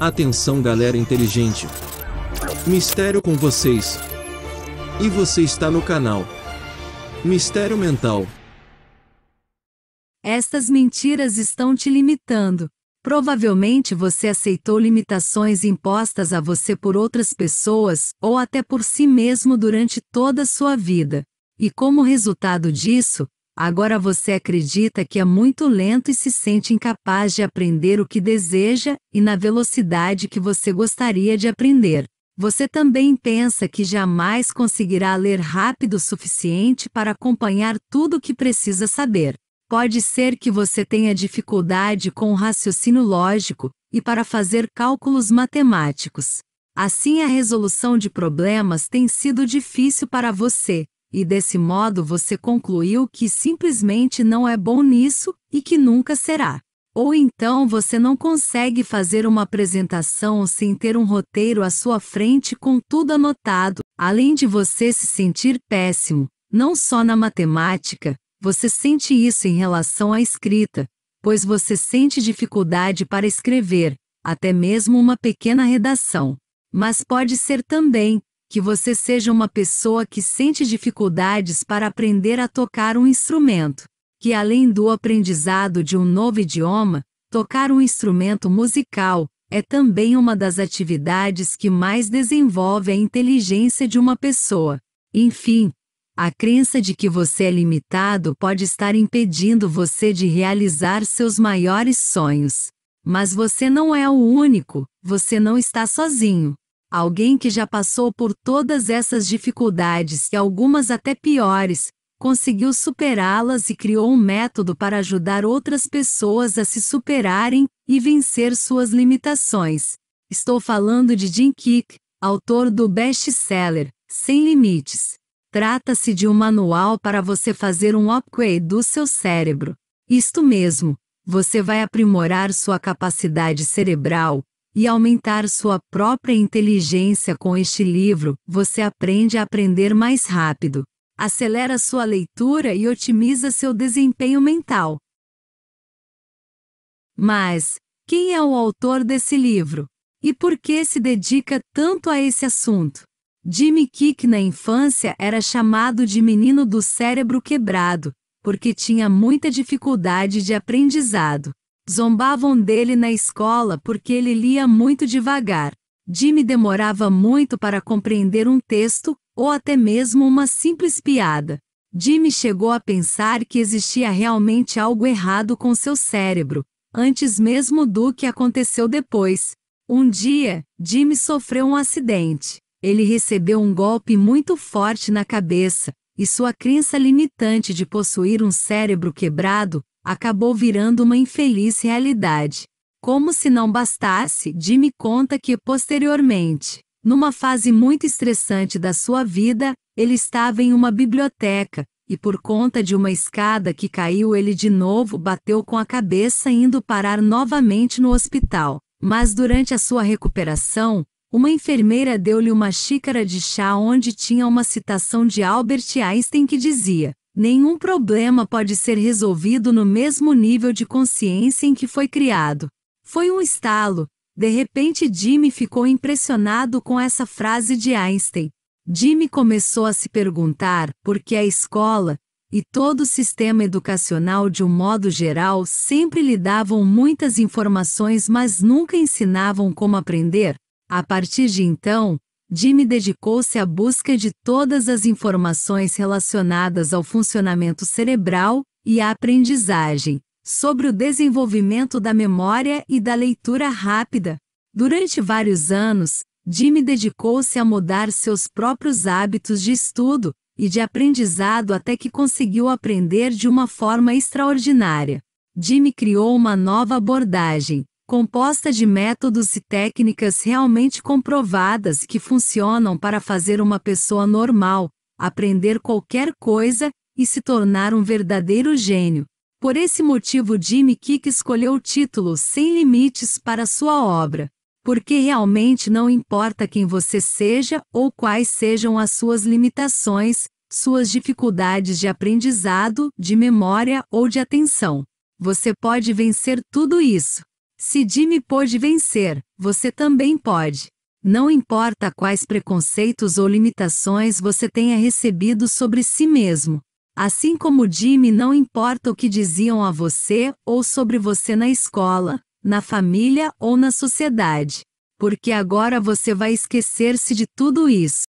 Atenção galera inteligente. Mistério com vocês. E você está no canal Mistério Mental. Estas mentiras estão te limitando. Provavelmente você aceitou limitações impostas a você por outras pessoas ou até por si mesmo durante toda a sua vida. E como resultado disso, Agora você acredita que é muito lento e se sente incapaz de aprender o que deseja e na velocidade que você gostaria de aprender. Você também pensa que jamais conseguirá ler rápido o suficiente para acompanhar tudo o que precisa saber. Pode ser que você tenha dificuldade com o raciocínio lógico e para fazer cálculos matemáticos. Assim, a resolução de problemas tem sido difícil para você, e desse modo você concluiu que simplesmente não é bom nisso e que nunca será. Ou então você não consegue fazer uma apresentação sem ter um roteiro à sua frente com tudo anotado, além de você se sentir péssimo, não só na matemática, você sente isso em relação à escrita, pois você sente dificuldade para escrever, até mesmo uma pequena redação. Mas pode ser também, que você seja uma pessoa que sente dificuldades para aprender a tocar um instrumento, que além do aprendizado de um novo idioma, tocar um instrumento musical é também uma das atividades que mais desenvolve a inteligência de uma pessoa. Enfim, a crença de que você é limitado pode estar impedindo você de realizar seus maiores sonhos. Mas você não é o único, você não está sozinho. Alguém que já passou por todas essas dificuldades e algumas até piores, conseguiu superá-las e criou um método para ajudar outras pessoas a se superarem e vencer suas limitações. Estou falando de Jim Kick, autor do best-seller Sem Limites. Trata-se de um manual para você fazer um upgrade do seu cérebro. Isto mesmo, você vai aprimorar sua capacidade cerebral, e aumentar sua própria inteligência com este livro, você aprende a aprender mais rápido, acelera sua leitura e otimiza seu desempenho mental. Mas, quem é o autor desse livro? E por que se dedica tanto a esse assunto? Jimmy Kick na infância era chamado de menino do cérebro quebrado, porque tinha muita dificuldade de aprendizado. Zombavam dele na escola porque ele lia muito devagar. Jimmy demorava muito para compreender um texto, ou até mesmo uma simples piada. Jimmy chegou a pensar que existia realmente algo errado com seu cérebro, antes mesmo do que aconteceu depois. Um dia, Jimmy sofreu um acidente. Ele recebeu um golpe muito forte na cabeça, e sua crença limitante de possuir um cérebro quebrado acabou virando uma infeliz realidade. Como se não bastasse, Jimmy conta que, posteriormente, numa fase muito estressante da sua vida, ele estava em uma biblioteca, e por conta de uma escada que caiu, ele de novo bateu com a cabeça, indo parar novamente no hospital. Mas durante a sua recuperação, uma enfermeira deu-lhe uma xícara de chá onde tinha uma citação de Albert Einstein que dizia: Nenhum problema pode ser resolvido no mesmo nível de consciência em que foi criado. Foi um estalo. De repente, Jimmy ficou impressionado com essa frase de Einstein. Jimmy começou a se perguntar por que a escola e todo o sistema educacional de um modo geral sempre lhe davam muitas informações, mas nunca ensinavam como aprender. A partir de então, Jimmy dedicou-se à busca de todas as informações relacionadas ao funcionamento cerebral e à aprendizagem, sobre o desenvolvimento da memória e da leitura rápida. Durante vários anos, Jimmy dedicou-se a mudar seus próprios hábitos de estudo e de aprendizado até que conseguiu aprender de uma forma extraordinária. Jimmy criou uma nova abordagem, composta de métodos e técnicas realmente comprovadas que funcionam para fazer uma pessoa normal aprender qualquer coisa e se tornar um verdadeiro gênio. Por esse motivo, Jimmy Kick escolheu o título Sem Limites para sua obra, porque realmente não importa quem você seja ou quais sejam as suas limitações, suas dificuldades de aprendizado, de memória ou de atenção. Você pode vencer tudo isso. Se Jimmy pôde vencer, você também pode. Não importa quais preconceitos ou limitações você tenha recebido sobre si mesmo. Assim como Jimmy, não importa o que diziam a você ou sobre você na escola, na família ou na sociedade. Porque agora você vai esquecer-se de tudo isso.